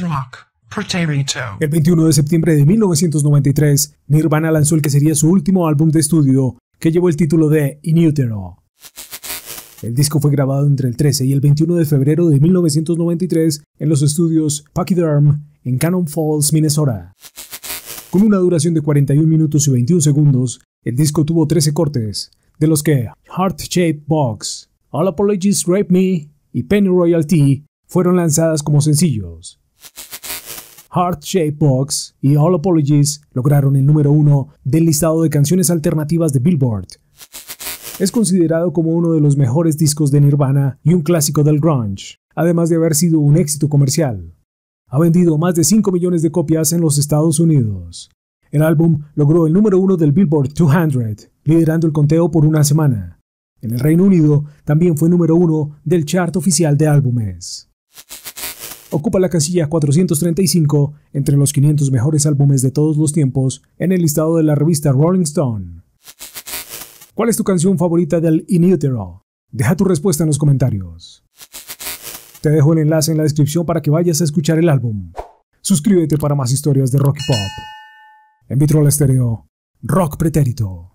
rock. El 21 de septiembre de 1993, Nirvana lanzó el que sería su último álbum de estudio, que llevó el título de In Utero. El disco fue grabado entre el 13 y el 21 de febrero de 1993 en los estudios Pachyderm en Cannon Falls, Minnesota. Con una duración de 41 minutos y 21 segundos, el disco tuvo 13 cortes, de los que Heart Shaped Box, All Apologies Rape Me y Penny Royalty fueron lanzadas como sencillos. Heart Shape Box y All Apologies lograron el número uno del listado de canciones alternativas de Billboard. Es considerado como uno de los mejores discos de Nirvana y un clásico del grunge, además de haber sido un éxito comercial. Ha vendido más de 5 millones de copias en los Estados Unidos. El álbum logró el número uno del Billboard 200, liderando el conteo por una semana. En el Reino Unido también fue número uno del chart oficial de álbumes ocupa la casilla 435 entre los 500 mejores álbumes de todos los tiempos en el listado de la revista Rolling Stone. ¿Cuál es tu canción favorita del In Deja tu respuesta en los comentarios. Te dejo el enlace en la descripción para que vayas a escuchar el álbum. Suscríbete para más historias de rock y pop. En al Estéreo, Rock Pretérito.